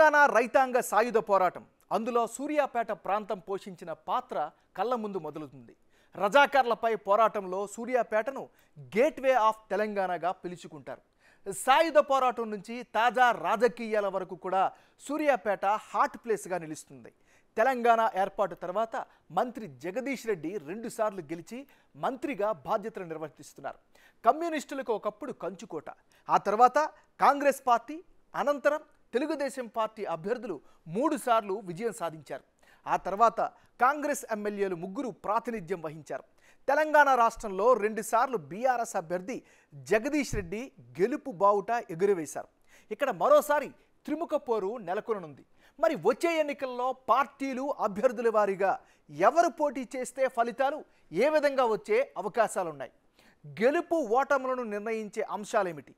తెలంగాణ రైతాంగ సాయుధ పోరాటం అందులో సూర్యాపేట ప్రాంతం పోషించిన పాత్ర కళ్ళ ముందు మొదలుతుంది రజాకర్లపై పోరాటంలో సూర్యాపేటను గేట్వే ఆఫ్ తెలంగాణగా పిలుచుకుంటారు సాయుధ పోరాటం నుంచి తాజా రాజకీయాల వరకు కూడా సూర్యాపేట హాట్ ప్లేస్గా నిలుస్తుంది తెలంగాణ ఏర్పాటు తర్వాత మంత్రి జగదీష్ రెడ్డి రెండుసార్లు గెలిచి మంత్రిగా బాధ్యతలు నిర్వర్తిస్తున్నారు కమ్యూనిస్టులకు ఒకప్పుడు కంచుకోట ఆ తర్వాత కాంగ్రెస్ పార్టీ అనంతరం తెలుగుదేశం పార్టీ అభ్యర్థులు మూడుసార్లు విజయం సాధించారు ఆ తర్వాత కాంగ్రెస్ ఎమ్మెల్యేలు ముగ్గురు ప్రాతినిధ్యం వహించారు తెలంగాణ రాష్ట్రంలో రెండుసార్లు బీఆర్ఎస్ అభ్యర్థి జగదీష్ రెడ్డి గెలుపు బావుట ఎగురవేశారు ఇక్కడ మరోసారి త్రిముఖ పోరు నెలకొననుంది మరి వచ్చే ఎన్నికల్లో పార్టీలు అభ్యర్థుల వారీగా ఎవరు పోటీ చేస్తే ఫలితాలు ఏ విధంగా వచ్చే అవకాశాలున్నాయి గెలుపు ఓటములను నిర్ణయించే అంశాలేమిటి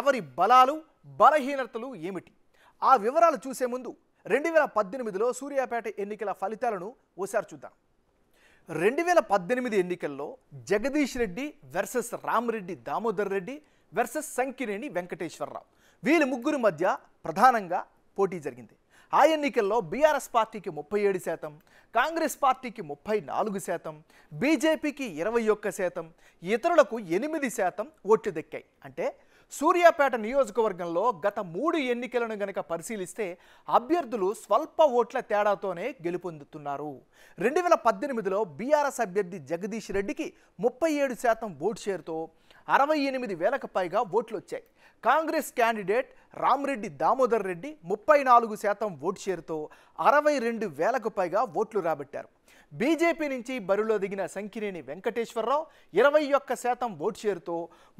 ఎవరి బలాలు బలహీనతలు ఏమిటి ఆ వివరాలు చూసే ముందు రెండు వేల పద్దెనిమిదిలో సూర్యాపేట ఎన్నికల ఫలితాలను ఓసారి చూద్దాం రెండు వేల పద్దెనిమిది ఎన్నికల్లో జగదీష్ రెడ్డి వెర్సెస్ రామరెడ్డి దామోదర్ రెడ్డి వెర్సెస్ సంకినేని వెంకటేశ్వరరావు వీరి ముగ్గురు మధ్య ప్రధానంగా పోటీ జరిగింది ఆ ఎన్నికల్లో బీఆర్ఎస్ పార్టీకి ముప్పై ఏడు శాతం కాంగ్రెస్ పార్టీకి ముప్పై నాలుగు శాతం బీజేపీకి ఇరవై ఒక్క శాతం ఇతరులకు ఎనిమిది శాతం ఓట్లు దక్కాయి అంటే సూర్యాపేట నియోజకవర్గంలో గత మూడు ఎన్నికలను గనక పరిశీలిస్తే అభ్యర్థులు స్వల్ప ఓట్ల తేడాతోనే గెలుపొందుతున్నారు రెండు వేల పద్దెనిమిదిలో బీఆర్ఎస్ అభ్యర్థి జగదీష్ రెడ్డికి ముప్పై ఏడు శాతం ఓట్ షేర్తో అరవై ఎనిమిది వేలకు పైగా ఓట్లు వచ్చాయి కాంగ్రెస్ క్యాండిడేట్ రామ్రెడ్డి దామోదర్ రెడ్డి ముప్పై నాలుగు శాతం ఓట్ షేర్తో అరవై రెండు వేలకు పైగా ఓట్లు రాబట్టారు బీజేపీ నుంచి బరిలో దిగిన సంకినేని వెంకటేశ్వరరావు ఇరవై ఒక్క శాతం ఓటు షేరుతో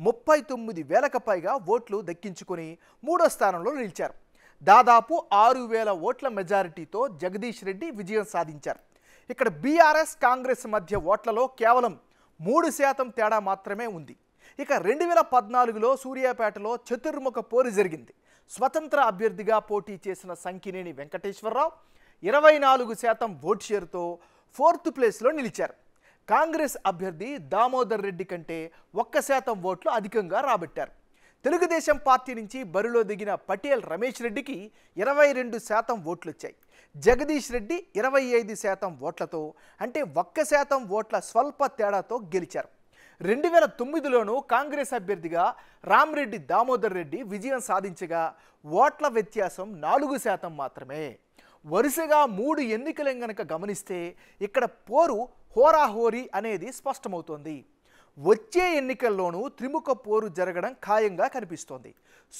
ముప్పై తొమ్మిది వేలకు పైగా ఓట్లు దక్కించుకుని మూడో స్థానంలో నిలిచారు దాదాపు ఆరు వేల ఓట్ల మెజారిటీతో జగదీష్ రెడ్డి విజయం సాధించారు ఇక్కడ బీఆర్ఎస్ కాంగ్రెస్ మధ్య ఓట్లలో కేవలం మూడు శాతం తేడా మాత్రమే ఉంది ఇక రెండు వేల పద్నాలుగులో సూర్యాపేటలో చతుర్ముఖ పోరు జరిగింది స్వతంత్ర అభ్యర్థిగా పోటీ చేసిన సంకినేని వెంకటేశ్వరరావు ఇరవై నాలుగు శాతం ఓట్ షేర్తో ఫోర్త్ ప్లేస్లో నిలిచారు కాంగ్రెస్ అభ్యర్థి దామోదర్ రెడ్డి కంటే ఒక్క శాతం ఓట్లు అధికంగా రాబట్టారు తెలుగుదేశం పార్టీ నుంచి బరిలో దిగిన పటేల్ రమేష్ రెడ్డికి ఇరవై రెండు శాతం ఓట్లొచ్చాయి జగదీష్ రెడ్డి ఇరవై ఐదు శాతం ఓట్లతో అంటే ఒక్క శాతం ఓట్ల స్వల్ప తేడాతో గెలిచారు రెండు వేల తొమ్మిదిలోనూ కాంగ్రెస్ అభ్యర్థిగా రామ్రెడ్డి దామోదర్ రెడ్డి విజయం సాధించగా ఓట్ల వ్యత్యాసం నాలుగు శాతం మాత్రమే వరుసగా మూడు ఎన్నికలను గనక గమనిస్తే ఇక్కడ పోరు హోరాహోరీ అనేది స్పష్టమవుతోంది వచ్చే ఎన్నికల్లోనూ త్రిముఖ పోరు జరగడం ఖాయంగా కనిపిస్తోంది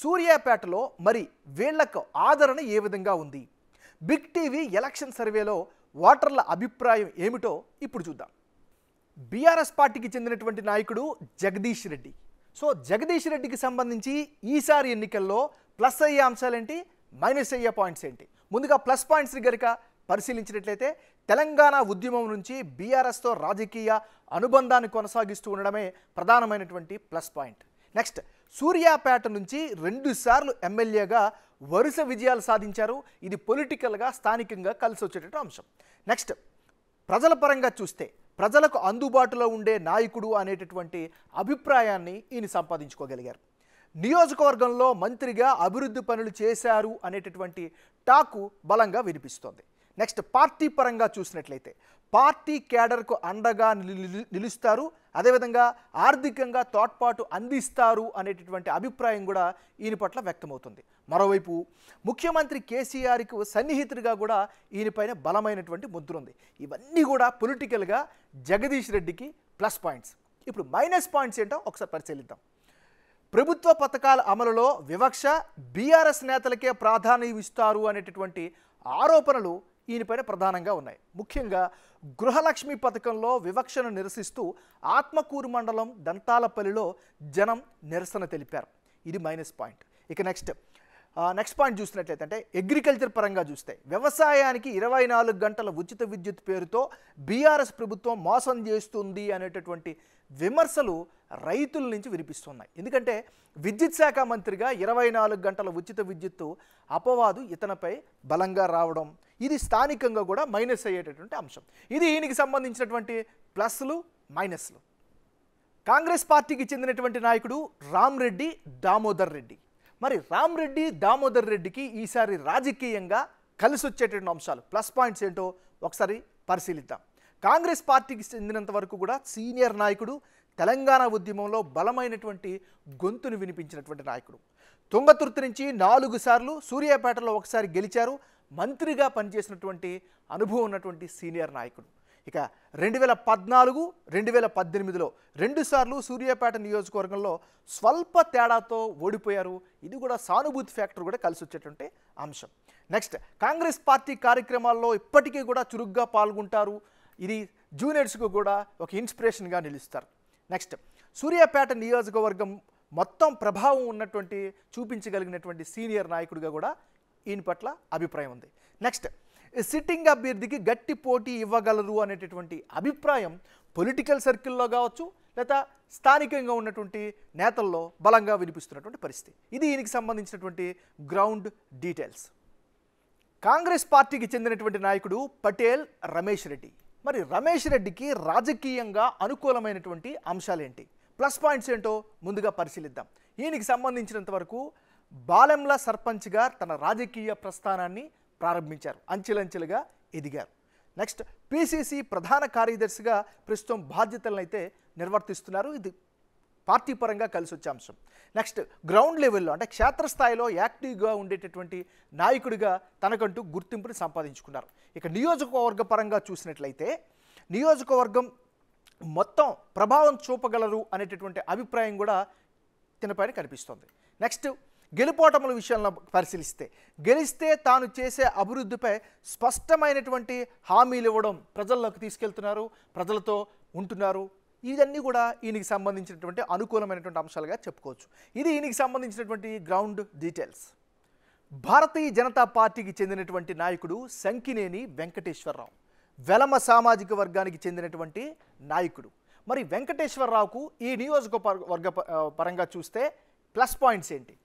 సూర్యాపేటలో మరి వీళ్లకు ఆదరణ ఏ విధంగా ఉంది బిగ్ టీవీ ఎలక్షన్ సర్వేలో ఓటర్ల అభిప్రాయం ఏమిటో ఇప్పుడు చూద్దాం బీఆర్ఎస్ పార్టీకి చెందినటువంటి నాయకుడు జగదీష్ రెడ్డి సో జగదీష్ రెడ్డికి సంబంధించి ఈసారి ఎన్నికల్లో ప్లస్ అయ్యే అంశాలేంటి మైనస్ అయ్యే పాయింట్స్ ఏంటి ముందుగా ప్లస్ పాయింట్స్ గనుక పరిశీలించినట్లయితే తెలంగాణ ఉద్యమం నుంచి బీఆర్ఎస్తో రాజకీయ అనుబంధాన్ని కొనసాగిస్తూ ఉండడమే ప్రధానమైనటువంటి ప్లస్ పాయింట్ నెక్స్ట్ సూర్యాపేట నుంచి రెండుసార్లు ఎమ్మెల్యేగా వరుస విజయాలు సాధించారు ఇది పొలిటికల్గా స్థానికంగా కలిసి వచ్చేటటువంటి అంశం నెక్స్ట్ ప్రజల పరంగా చూస్తే ప్రజలకు అందుబాటులో ఉండే నాయకుడు అనేటటువంటి అభిప్రాయాన్ని ఈయన సంపాదించుకోగలిగారు నియోజకవర్గంలో మంత్రిగా అభివృద్ధి పనులు చేశారు అనేటటువంటి టాకు బలంగా వినిపిస్తోంది నెక్స్ట్ పార్టీ పరంగా చూసినట్లయితే పార్టీ క్యాడర్కు అండగా నిలుస్తారు అదేవిధంగా ఆర్థికంగా తోడ్పాటు అందిస్తారు అనేటటువంటి అభిప్రాయం కూడా ఈయన పట్ల వ్యక్తమవుతుంది మరోవైపు ముఖ్యమంత్రి కేసీఆర్కు సన్నిహితుడిగా కూడా ఈయనపైన బలమైనటువంటి ముద్ర ఉంది ఇవన్నీ కూడా పొలిటికల్గా జగదీష్ రెడ్డికి ప్లస్ పాయింట్స్ ఇప్పుడు మైనస్ పాయింట్స్ ఏంటో ఒకసారి పరిశీలిద్దాం ప్రభుత్వ పథకాల అమలులో వివక్ష బీఆర్ఎస్ నేతలకే ప్రాధాన్యం ఇస్తారు అనేటటువంటి ఆరోపణలు ఈయనపైన ప్రధానంగా ఉన్నాయి ముఖ్యంగా గృహలక్ష్మి పథకంలో వివక్షను నిరసిస్తూ ఆత్మకూరు మండలం దంతాలపల్లిలో జనం నిరసన తెలిపారు ఇది మైనస్ పాయింట్ ఇక నెక్స్ట్ నెక్స్ట్ పాయింట్ చూసినట్లయితే అంటే అగ్రికల్చర్ పరంగా చూస్తే వ్యవసాయానికి ఇరవై నాలుగు గంటల ఉచిత విద్యుత్ పేరుతో బీఆర్ఎస్ ప్రభుత్వం మోసం చేస్తుంది అనేటటువంటి విమర్శలు రైతుల నుంచి వినిపిస్తున్నాయి ఎందుకంటే విద్యుత్ శాఖ మంత్రిగా ఇరవై నాలుగు గంటల ఉచిత విద్యుత్తు అపవాదు ఇతనపై బలంగా రావడం ఇది స్థానికంగా కూడా మైనస్ అయ్యేటటువంటి అంశం ఇది ఈయనకి సంబంధించినటువంటి ప్లస్లు మైనస్లు కాంగ్రెస్ పార్టీకి చెందినటువంటి నాయకుడు రామ్ దామోదర్ రెడ్డి మరి రామ్ దామోదర్ రెడ్డికి ఈసారి రాజకీయంగా కలిసి వచ్చేటటువంటి అంశాలు ప్లస్ పాయింట్స్ ఏంటో ఒకసారి పరిశీలిద్దాం కాంగ్రెస్ పార్టీకి చెందినంత వరకు కూడా సీనియర్ నాయకుడు తెలంగాణ ఉద్యమంలో బలమైనటువంటి గొంతును వినిపించినటువంటి నాయకుడు తుంగతుర్తి నుంచి నాలుగు సార్లు సూర్యాపేటలో ఒకసారి గెలిచారు మంత్రిగా పనిచేసినటువంటి అనుభవం ఉన్నటువంటి సీనియర్ నాయకుడు ఇక రెండు వేల పద్నాలుగు రెండు వేల పద్దెనిమిదిలో రెండుసార్లు సూర్యాపేట నియోజకవర్గంలో స్వల్ప తేడాతో ఓడిపోయారు ఇది కూడా సానుభూతి ఫ్యాక్టర్ కూడా కలిసి వచ్చేటువంటి అంశం నెక్స్ట్ కాంగ్రెస్ పార్టీ కార్యక్రమాల్లో ఇప్పటికీ కూడా చురుగ్గా పాల్గొంటారు ఇది జూనియర్స్కు కూడా ఒక ఇన్స్పిరేషన్గా నిలుస్తారు నెక్స్ట్ సూర్యాపేట నియోజకవర్గం మొత్తం ప్రభావం ఉన్నటువంటి చూపించగలిగినటువంటి సీనియర్ నాయకుడిగా కూడా ఈయన పట్ల అభిప్రాయం ఉంది నెక్స్ట్ సిట్టింగ్ అభ్యర్థికి గట్టి పోటీ ఇవ్వగలరు అనేటటువంటి అభిప్రాయం పొలిటికల్ సర్కిల్లో కావచ్చు లేదా స్థానికంగా ఉన్నటువంటి నేతల్లో బలంగా వినిపిస్తున్నటువంటి పరిస్థితి ఇది ఈయనకి సంబంధించినటువంటి గ్రౌండ్ డీటెయిల్స్ కాంగ్రెస్ పార్టీకి చెందినటువంటి నాయకుడు పటేల్ రమేష్ రెడ్డి మరి రమేష్ రెడ్డికి రాజకీయంగా అనుకూలమైనటువంటి అంశాలేంటి ప్లస్ పాయింట్స్ ఏంటో ముందుగా పరిశీలిద్దాం ఈయనకి సంబంధించినంత వరకు బాలెంల సర్పంచ్గా తన రాజకీయ ప్రస్థానాన్ని ప్రారంభించారు అంచెలంచెలుగా ఎదిగారు నెక్స్ట్ పిసిసి ప్రధాన కార్యదర్శిగా ప్రస్తుతం బాధ్యతలను అయితే నిర్వర్తిస్తున్నారు ఇది పార్టీ పరంగా కలిసి వచ్చే అంశం నెక్స్ట్ గ్రౌండ్ లెవెల్లో అంటే క్షేత్రస్థాయిలో యాక్టివ్గా ఉండేటటువంటి నాయకుడిగా తనకంటూ గుర్తింపుని సంపాదించుకున్నారు ఇక నియోజకవర్గ పరంగా చూసినట్లయితే నియోజకవర్గం మొత్తం ప్రభావం చూపగలరు అనేటటువంటి అభిప్రాయం కూడా తినపైన కనిపిస్తోంది నెక్స్ట్ గెలుపోటముల విషయంలో పరిశీలిస్తే గెలిస్తే తాను చేసే అభివృద్ధిపై స్పష్టమైనటువంటి హామీలు ఇవ్వడం ప్రజల్లోకి తీసుకెళ్తున్నారు ప్రజలతో ఉంటున్నారు ఇవన్నీ కూడా ఈయనకి సంబంధించినటువంటి అనుకూలమైనటువంటి అంశాలుగా చెప్పుకోవచ్చు ఇది ఈయనకి సంబంధించినటువంటి గ్రౌండ్ డీటెయిల్స్ భారతీయ జనతా పార్టీకి చెందినటువంటి నాయకుడు సంకినేని వెంకటేశ్వరరావు వెలమ సామాజిక వర్గానికి చెందినటువంటి నాయకుడు మరి వెంకటేశ్వరరావుకు ఈ నియోజకవర్గ పరంగా చూస్తే ప్లస్ పాయింట్స్ ఏంటి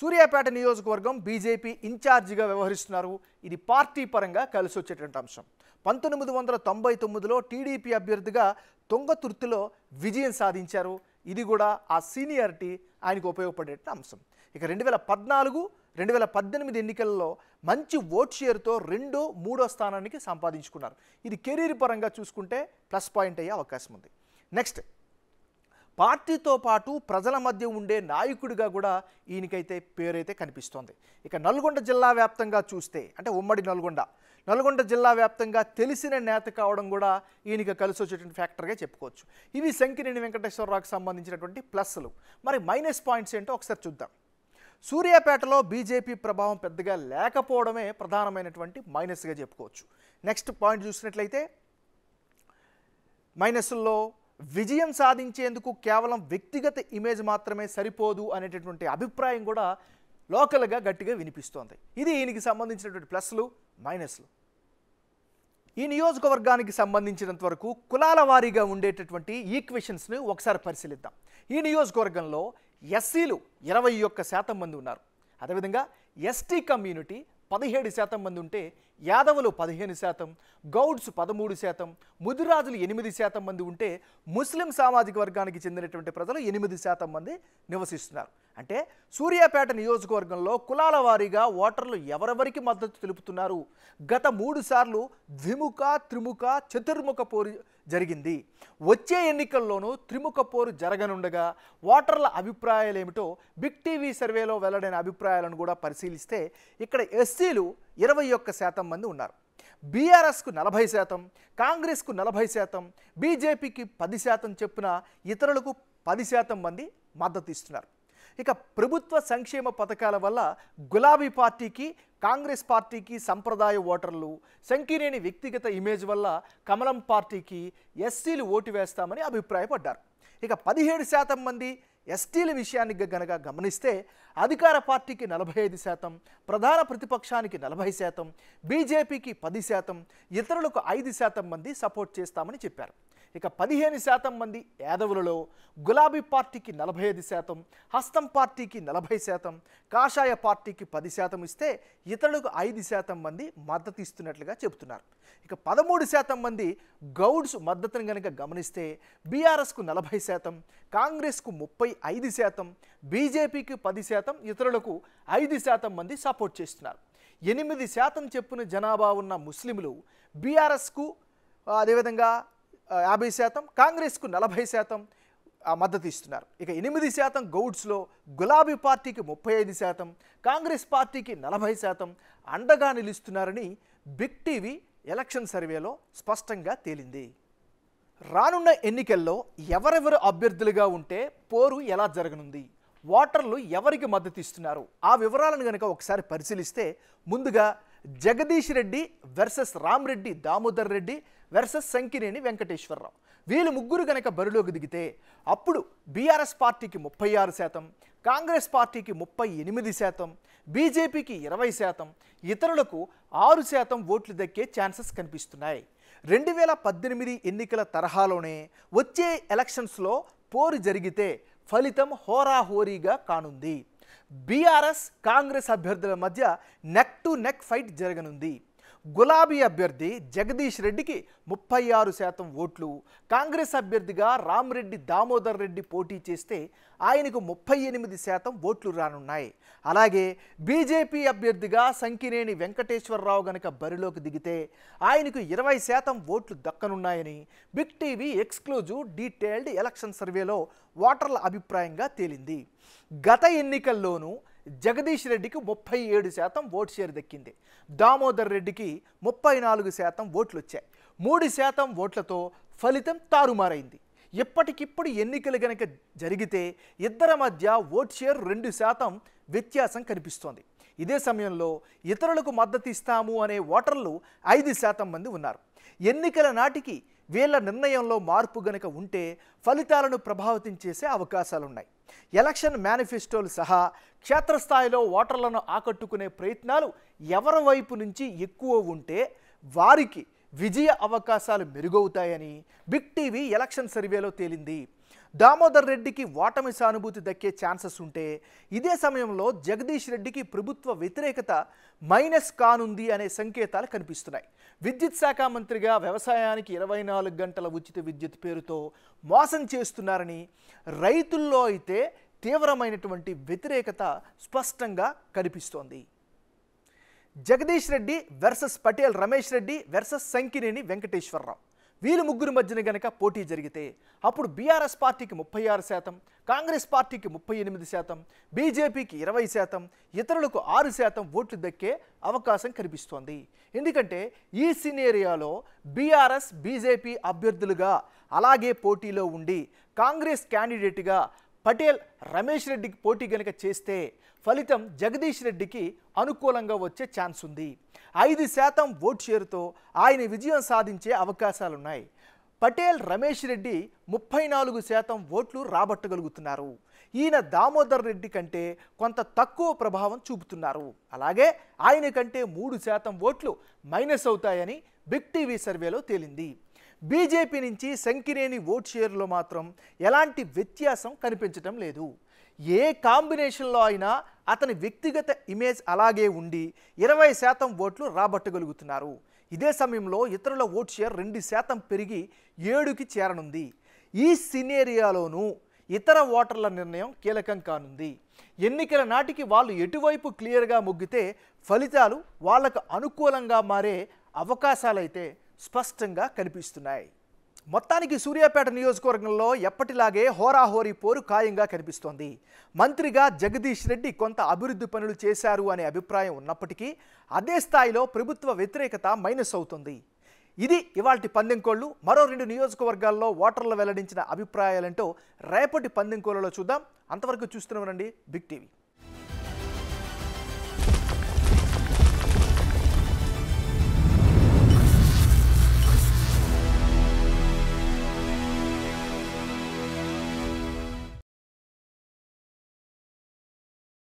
సూర్యాపేట నియోజకవర్గం బీజేపీ ఇన్ఛార్జిగా వ్యవహరిస్తున్నారు ఇది పార్టీ పరంగా కలిసి వచ్చేటువంటి అంశం పంతొమ్మిది వందల తొంభై తొమ్మిదిలో టీడీపీ అభ్యర్థిగా తుంగతుర్తిలో విజయం సాధించారు ఇది కూడా ఆ సీనియారిటీ ఆయనకు ఉపయోగపడే అంశం ఇక రెండు వేల పద్నాలుగు రెండు వేల పద్దెనిమిది ఎన్నికల్లో మంచి ఓట్ షేర్తో రెండో మూడో స్థానానికి సంపాదించుకున్నారు ఇది కెరీర్ పరంగా చూసుకుంటే ప్లస్ పాయింట్ అయ్యే అవకాశం ఉంది నెక్స్ట్ పార్టీతో పాటు ప్రజల మధ్య ఉండే నాయకుడిగా కూడా ఈయనకైతే పేరైతే కనిపిస్తోంది ఇక నల్గొండ జిల్లా వ్యాప్తంగా చూస్తే అంటే ఉమ్మడి నల్గొండ నల్గొండ జిల్లా వ్యాప్తంగా తెలిసిన నేత కావడం కూడా ఈయనకి కలిసి వచ్చేటువంటి ఫ్యాక్టర్గా చెప్పుకోవచ్చు ఇవి శంకినేని వెంకటేశ్వరరావుకి సంబంధించినటువంటి ప్లస్లు మరి మైనస్ పాయింట్స్ ఏంటో ఒకసారి చూద్దాం సూర్యాపేటలో బీజేపీ ప్రభావం పెద్దగా లేకపోవడమే ప్రధానమైనటువంటి మైనస్గా చెప్పుకోవచ్చు నెక్స్ట్ పాయింట్ చూసినట్లయితే మైనస్లో విజయం సాధించేందుకు కేవలం వ్యక్తిగత ఇమేజ్ మాత్రమే సరిపోదు అనేటటువంటి అభిప్రాయం కూడా లోకల్గా గట్టిగా వినిపిస్తోంది ఇది ఈయనకి సంబంధించినటువంటి ప్లస్లు మైనస్లు ఈ నియోజకవర్గానికి సంబంధించినంత వరకు కులాల వారీగా ఉండేటటువంటి ఈక్వేషన్స్ని ఒకసారి పరిశీలిద్దాం ఈ నియోజకవర్గంలో ఎస్సీలు ఇరవై ఒక్క శాతం మంది ఉన్నారు అదేవిధంగా ఎస్టీ కమ్యూనిటీ పదిహేడు శాతం మంది ఉంటే యాదవులు పదిహేను శాతం గౌడ్స్ పదమూడు శాతం ముదిరాజులు ఎనిమిది శాతం మంది ఉంటే ముస్లిం సామాజిక వర్గానికి చెందినటువంటి ప్రజలు ఎనిమిది శాతం మంది నివసిస్తున్నారు అంటే సూర్యాపేట నియోజకవర్గంలో కులాల వారీగా ఓటర్లు ఎవరెవరికి మద్దతు తెలుపుతున్నారు గత మూడు సార్లు ద్విముఖ త్రిముఖ చతుర్ముఖ పోరు జరిగింది వచ్చే ఎన్నికల్లోనూ త్రిముఖ పోరు జరగనుండగా ఓటర్ల అభిప్రాయాలు ఏమిటో బిగ్ టీవీ సర్వేలో వెల్లడైన అభిప్రాయాలను కూడా పరిశీలిస్తే ఇక్కడ ఎస్సీలు ఇరవై ఒక్క శాతం మంది ఉన్నారు బీఆర్ఎస్కు నలభై శాతం కాంగ్రెస్కు నలభై శాతం బీజేపీకి పది శాతం చెప్పున ఇతరులకు పది శాతం మంది మద్దతు ఇస్తున్నారు ఇక ప్రభుత్వ సంక్షేమ పథకాల వల్ల గులాబీ పార్టీకి కాంగ్రెస్ పార్టీకి సంప్రదాయ ఓటర్లు సంకినేని వ్యక్తిగత ఇమేజ్ వల్ల కమలం పార్టీకి ఎస్సీలు ఓటు వేస్తామని అభిప్రాయపడ్డారు ఇక పదిహేడు శాతం మంది ఎస్టీల విషయానికి గనక గమనిస్తే అధికార పార్టీకి నలభై ఐదు శాతం ప్రధాన ప్రతిపక్షానికి నలభై శాతం బీజేపీకి పది శాతం ఇతరులకు ఐదు శాతం మంది సపోర్ట్ చేస్తామని చెప్పారు ఇక పదిహేను శాతం మంది యాదవులలో గులాబీ పార్టీకి నలభై ఐదు శాతం హస్తం పార్టీకి నలభై శాతం కాషాయ పార్టీకి పది శాతం ఇస్తే ఇతరులకు ఐదు శాతం మంది మద్దతు ఇస్తున్నట్లుగా చెబుతున్నారు ఇక పదమూడు శాతం మంది గౌడ్స్ మద్దతును కనుక గమనిస్తే బీఆర్ఎస్కు నలభై శాతం కాంగ్రెస్కు ముప్పై ఐదు శాతం బీజేపీకి పది శాతం ఇతరులకు ఐదు శాతం మంది సపోర్ట్ చేస్తున్నారు ఎనిమిది శాతం చెప్పున జనాభా ఉన్న ముస్లింలు బీఆర్ఎస్కు అదేవిధంగా యాభై శాతం కాంగ్రెస్కు నలభై శాతం మద్దతు ఇస్తున్నారు ఇక ఎనిమిది శాతం గౌడ్స్లో గులాబీ పార్టీకి ముప్పై ఐదు శాతం కాంగ్రెస్ పార్టీకి నలభై శాతం అండగా నిలుస్తున్నారని బిగ్ టీవీ ఎలక్షన్ సర్వేలో స్పష్టంగా తేలింది రానున్న ఎన్నికల్లో ఎవరెవరు అభ్యర్థులుగా ఉంటే పోరు ఎలా జరగనుంది ఓటర్లు ఎవరికి మద్దతు ఇస్తున్నారు ఆ వివరాలను కనుక ఒకసారి పరిశీలిస్తే ముందుగా జగదీష్ రెడ్డి వెర్సెస్ రామ్రెడ్డి దామోదర్ రెడ్డి వెర్సెస్ సంకినేని వెంకటేశ్వరరావు వీళ్ళు ముగ్గురు కనుక బరిలోకి దిగితే అప్పుడు బీఆర్ఎస్ పార్టీకి ముప్పై ఆరు శాతం కాంగ్రెస్ పార్టీకి ముప్పై ఎనిమిది శాతం బీజేపీకి ఇరవై శాతం ఇతరులకు ఆరు శాతం ఓట్లు దక్కే ఛాన్సెస్ కనిపిస్తున్నాయి రెండు వేల పద్దెనిమిది ఎన్నికల తరహాలోనే వచ్చే ఎలక్షన్స్లో పోరు జరిగితే ఫలితం హోరాహోరీగా కానుంది బీఆర్ఎస్ కాంగ్రెస్ అభ్యర్థుల మధ్య నెక్ టు నెక్ ఫైట్ జరగనుంది గులాబీ అభ్యర్థి జగదీష్ రెడ్డికి ముప్పై ఆరు శాతం ఓట్లు కాంగ్రెస్ అభ్యర్థిగా రామ్రెడ్డి దామోదర్ రెడ్డి పోటీ చేస్తే ఆయనకు ముప్పై ఎనిమిది శాతం ఓట్లు రానున్నాయి అలాగే బీజేపీ అభ్యర్థిగా సంకినేని వెంకటేశ్వరరావు గనక బరిలోకి దిగితే ఆయనకు ఇరవై శాతం ఓట్లు దక్కనున్నాయని big TV exclusive detailed election సర్వేలో ఓటర్ల అభిప్రాయంగా తేలింది గత ఎన్నికల్లోనూ జగదీష్ రెడ్డికి ముప్పై ఏడు శాతం ఓట్ షేర్ దక్కింది దామోదర్ రెడ్డికి ముప్పై నాలుగు శాతం ఓట్లు వచ్చాయి మూడు శాతం ఓట్లతో ఫలితం తారుమారైంది ఇప్పటికిప్పుడు ఎన్నికలు గనక జరిగితే ఇద్దరి మధ్య ఓట్ షేర్ రెండు శాతం వ్యత్యాసం కనిపిస్తోంది ఇదే సమయంలో ఇతరులకు మద్దతు ఇస్తాము అనే ఓటర్లు ఐదు శాతం మంది ఉన్నారు ఎన్నికల నాటికి వీళ్ళ నిర్ణయంలో మార్పు గనక ఉంటే ఫలితాలను ప్రభావితం చేసే అవకాశాలున్నాయి ఎలక్షన్ మేనిఫెస్టోలు సహా క్షేత్రస్థాయిలో ఓటర్లను ఆకట్టుకునే ప్రయత్నాలు ఎవరి వైపు నుంచి ఎక్కువ ఉంటే వారికి విజయ అవకాశాలు మెరుగవుతాయని బిగ్ టీవీ ఎలక్షన్ సర్వేలో తేలింది దామోదర్ రెడ్డికి ఓటమి సానుభూతి దక్కే ఛాన్సెస్ ఉంటే ఇదే సమయంలో జగదీష్ రెడ్డికి ప్రభుత్వ వ్యతిరేకత మైనస్ కానుంది అనే సంకేతాలు కనిపిస్తున్నాయి విద్యుత్ శాఖ మంత్రిగా వ్యవసాయానికి ఇరవై నాలుగు గంటల ఉచిత విద్యుత్ పేరుతో మోసం చేస్తున్నారని రైతుల్లో అయితే తీవ్రమైనటువంటి వ్యతిరేకత స్పష్టంగా కనిపిస్తోంది జగదీష్ రెడ్డి వెర్సస్ పటేల్ రమేష్ రెడ్డి వెర్సెస్ సంకినేని వెంకటేశ్వరరావు వీళ్ళు ముగ్గురు మధ్యన గనక పోటీ జరిగితే అప్పుడు బీఆర్ఎస్ పార్టీకి ముప్పై ఆరు శాతం కాంగ్రెస్ పార్టీకి ముప్పై ఎనిమిది శాతం బీజేపీకి ఇరవై శాతం ఇతరులకు ఆరు శాతం ఓట్లు దక్కే అవకాశం కనిపిస్తోంది ఎందుకంటే ఈ సినేరియాలో బీఆర్ఎస్ బీజేపీ అభ్యర్థులుగా అలాగే పోటీలో ఉండి కాంగ్రెస్ క్యాండిడేట్గా పటేల్ రమేష్ రెడ్డికి పోటీ గనుక చేస్తే ఫలితం జగదీష్ రెడ్డికి అనుకూలంగా వచ్చే ఛాన్స్ ఉంది ఐదు శాతం ఓట్ షేరుతో ఆయన విజయం సాధించే అవకాశాలున్నాయి పటేల్ రమేష్ రెడ్డి ముప్పై నాలుగు శాతం ఓట్లు రాబట్టగలుగుతున్నారు ఈయన దామోదర్ రెడ్డి కంటే కొంత తక్కువ ప్రభావం చూపుతున్నారు అలాగే ఆయన కంటే మూడు శాతం ఓట్లు మైనస్ అవుతాయని బిగ్ టీవీ సర్వేలో తేలింది బీజేపీ నుంచి శంకినేని ఓట్ షేర్లో మాత్రం ఎలాంటి వ్యత్యాసం కనిపించటం లేదు ఏ కాంబినేషన్లో అయినా అతని వ్యక్తిగత ఇమేజ్ అలాగే ఉండి ఇరవై శాతం ఓట్లు రాబట్టగలుగుతున్నారు ఇదే సమయంలో ఇతరుల ఓట్ షేర్ రెండు శాతం పెరిగి ఏడుకి చేరనుంది ఈ సినేరియాలోనూ ఇతర ఓటర్ల నిర్ణయం కీలకం కానుంది ఎన్నికల నాటికి వాళ్ళు ఎటువైపు క్లియర్గా మొగ్గితే ఫలితాలు వాళ్ళకు అనుకూలంగా మారే అవకాశాలైతే స్పష్టంగా కనిపిస్తున్నాయి మొత్తానికి సూర్యాపేట నియోజకవర్గంలో ఎప్పటిలాగే హోరాహోరీ పోరు ఖాయంగా కనిపిస్తోంది మంత్రిగా జగదీష్ రెడ్డి కొంత అభివృద్ధి పనులు చేశారు అనే అభిప్రాయం ఉన్నప్పటికీ అదే స్థాయిలో ప్రభుత్వ వ్యతిరేకత మైనస్ అవుతుంది ఇది పందెం పందెంకోళ్ళు మరో రెండు నియోజకవర్గాల్లో ఓటర్లు వెల్లడించిన అభిప్రాయాలంటూ రేపటి పందెంకోళ్ళలో చూద్దాం అంతవరకు చూస్తున్నామండి బిగ్ టీవీ